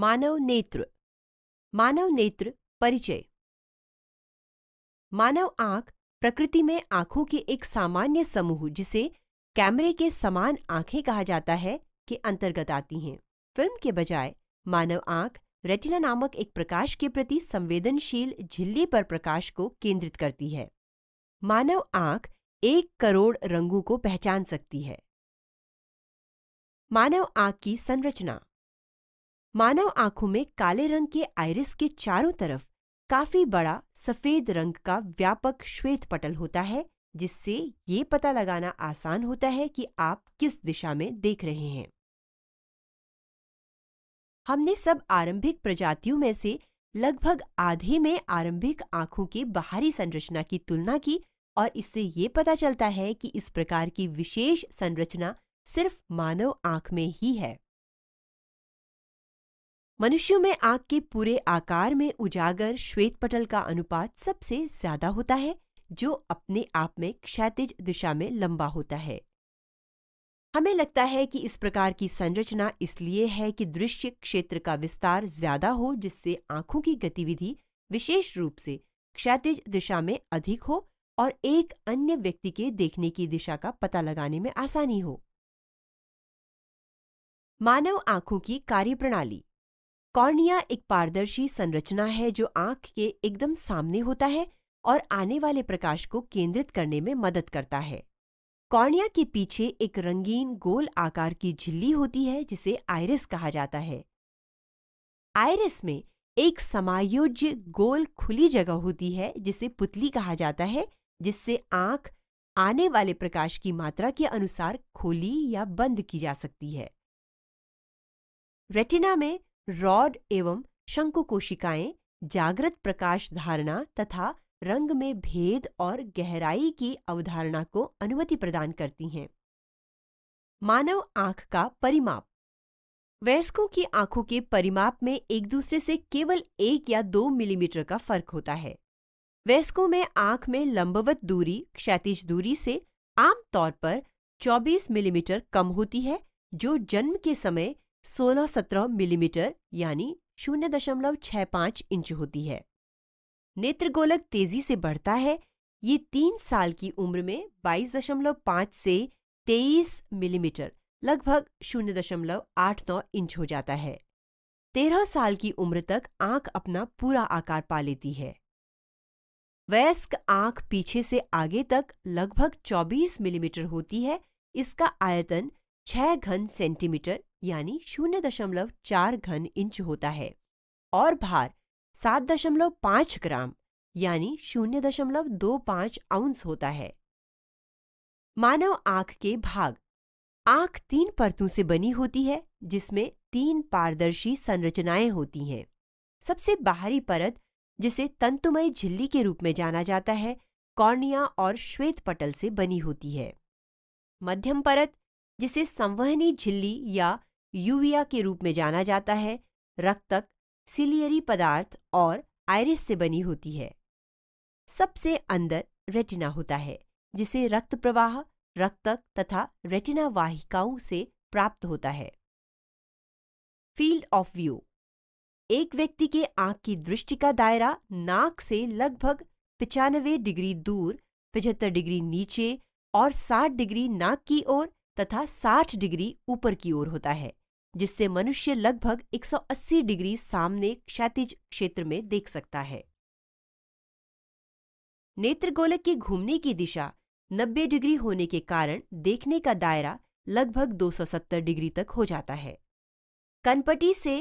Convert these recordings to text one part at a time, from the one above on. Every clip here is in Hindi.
मानव नेत्र मानव नेत्र परिचय मानव आंख प्रकृति में आंखों की एक सामान्य समूह जिसे कैमरे के समान आंखें कहा जाता है के अंतर्गत आती हैं फिल्म के बजाय मानव आंख रेटिना नामक एक प्रकाश के प्रति संवेदनशील झिल्ली पर प्रकाश को केंद्रित करती है मानव आंख एक करोड़ रंगों को पहचान सकती है मानव आंख की संरचना मानव आंखों में काले रंग के आयरिस के चारों तरफ काफी बड़ा सफेद रंग का व्यापक श्वेत पटल होता है जिससे ये पता लगाना आसान होता है कि आप किस दिशा में देख रहे हैं हमने सब आरंभिक प्रजातियों में से लगभग आधे में आरंभिक आंखों के बाहरी संरचना की तुलना की और इससे ये पता चलता है कि इस प्रकार की विशेष संरचना सिर्फ मानव आंख में ही है मनुष्यों में आंख के पूरे आकार में उजागर श्वेत पटल का अनुपात सबसे ज्यादा होता है जो अपने आप में क्षैतिज दिशा में लंबा होता है हमें लगता है कि इस प्रकार की संरचना इसलिए है कि दृश्य क्षेत्र का विस्तार ज्यादा हो जिससे आंखों की गतिविधि विशेष रूप से क्षैतिज दिशा में अधिक हो और एक अन्य व्यक्ति के देखने की दिशा का पता लगाने में आसानी हो मानव आंखों की कार्यप्रणाली कॉर्निया एक पारदर्शी संरचना है जो आंख के एकदम सामने होता है और आने वाले प्रकाश को केंद्रित करने में मदद करता है कॉर्निया के पीछे एक रंगीन गोल आकार की झिल्ली होती है जिसे आयरिस कहा जाता है आयरिस में एक समायोज्य गोल खुली जगह होती है जिसे पुतली कहा जाता है जिससे आंख आने वाले प्रकाश की मात्रा के अनुसार खोली या बंद की जा सकती है रेटिना में रॉड एवं शंकु कोशिकाएं जागृत प्रकाश धारणा तथा रंग में भेद और गहराई की अवधारणा को अनुमति प्रदान करती हैं मानव आंख का परिमाप वयस्कों की आंखों के परिमाप में एक दूसरे से केवल एक या दो मिलीमीटर का फर्क होता है वयस्कों में आंख में लंबवत दूरी क्षैतिज दूरी से आमतौर पर 24 मिलीमीटर कम होती है जो जन्म के समय सोलह सत्रह मिलीमीटर यानी शून्य दशमलव छह पांच इंच होती है नेत्रगोलक तेजी से बढ़ता है ये तीन साल की उम्र में बाईस दशमलव पांच से तेईस मिलीमीटर लगभग शून्य दशमलव आठ नौ इंच हो जाता है तेरह साल की उम्र तक आंख अपना पूरा आकार पा लेती है वयस्क आंख पीछे से आगे तक लगभग 24 मिलीमीटर होती है इसका आयतन 6 घन सेंटीमीटर यानी शून्य दशमलव चार घन इंच होता है और भार सात दशमलव पांच ग्राम यानी शून्य दशमलव दो पांच आउंस होता है मानव आंख के भाग आंख तीन परतों से बनी होती है जिसमें तीन पारदर्शी संरचनाएं होती हैं सबसे बाहरी परत जिसे तंतुमय झिल्ली के रूप में जाना जाता है कॉर्निया और श्वेत पटल से बनी होती है मध्यम परत जिसे संवहनी झिल्ली या यूविया के रूप में जाना जाता है रक्तक सिलियरी पदार्थ और आयरिस से बनी होती है सबसे अंदर रेटिना होता है जिसे रक्त प्रवाह रक्तक तथा रेटिना वाहिकाओं से प्राप्त होता है फील्ड ऑफ व्यू एक व्यक्ति के आंख की दृष्टि का दायरा नाक से लगभग पिचानवे डिग्री दूर पचहत्तर डिग्री नीचे और 60 डिग्री नाक की ओर तथा 60 डिग्री ऊपर की ओर होता है जिससे मनुष्य लगभग 180 डिग्री सामने क्षैतिज क्षेत्र में देख सकता है नेत्रगोलक के घूमने की दिशा 90 डिग्री होने के कारण देखने का दायरा लगभग 270 डिग्री तक हो जाता है कनपटी से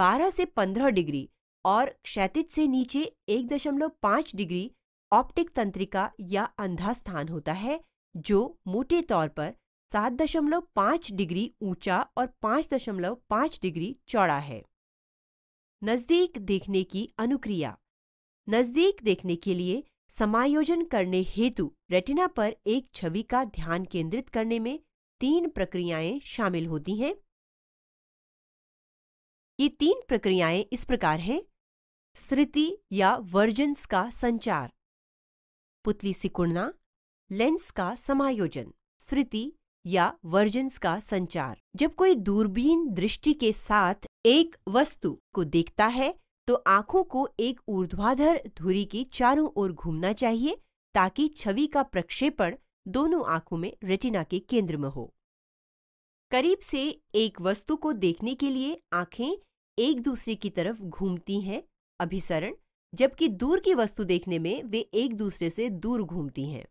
12 से 15 डिग्री और क्षैतिज से नीचे 1.5 डिग्री ऑप्टिक तंत्रिका या अंधा स्थान होता है जो मोटे तौर पर सात दशमलव पाँच डिग्री ऊंचा और पाँच दशमलव पाँच डिग्री चौड़ा है नज़दीक देखने की अनुक्रिया नज़दीक देखने के लिए समायोजन करने हेतु रेटिना पर एक छवि का ध्यान केंद्रित करने में तीन प्रक्रियाएं शामिल होती हैं ये तीन प्रक्रियाएं इस प्रकार हैं स्थिति या वर्जन्स का संचार पुतली सिकुड़ना लेंस का समायोजन स्थिति या वर्जन्स का संचार जब कोई दूरबीन दृष्टि के साथ एक वस्तु को देखता है तो आंखों को एक ऊर्ध्वाधर धुरी की चारों ओर घूमना चाहिए ताकि छवि का प्रक्षेपण दोनों आंखों में रेटिना के केंद्र में हो करीब से एक वस्तु को देखने के लिए आंखें एक दूसरे की तरफ घूमती हैं अभिसरण जबकि दूर की वस्तु देखने में वे एक दूसरे से दूर घूमती हैं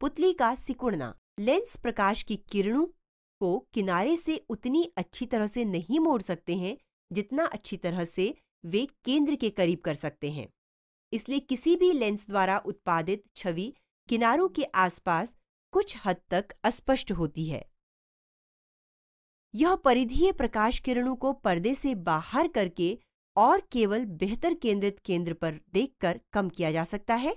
पुतली का सिकुड़ना लेंस प्रकाश की किरणों को किनारे से उतनी अच्छी तरह से नहीं मोड़ सकते हैं जितना अच्छी तरह से वे केंद्र के करीब कर सकते हैं इसलिए किसी भी लेंस द्वारा उत्पादित छवि किनारों के आसपास कुछ हद तक अस्पष्ट होती है यह परिधीय प्रकाश किरणों को पर्दे से बाहर करके और केवल बेहतर केंद्रित केंद्र पर देखकर कम किया जा सकता है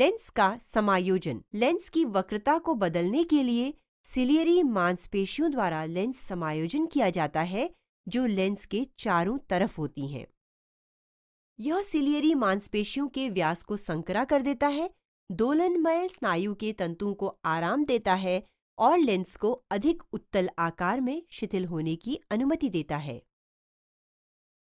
लेंस का समायोजन लेंस की वक्रता को बदलने के लिए सिलियरी मांसपेशियों द्वारा लेंस समायोजन किया जाता है जो लेंस के चारों तरफ होती हैं यह सिलियरी मांसपेशियों के व्यास को संकरा कर देता है दोलनमय स्नायु के तंतुओं को आराम देता है और लेंस को अधिक उत्तल आकार में शिथिल होने की अनुमति देता है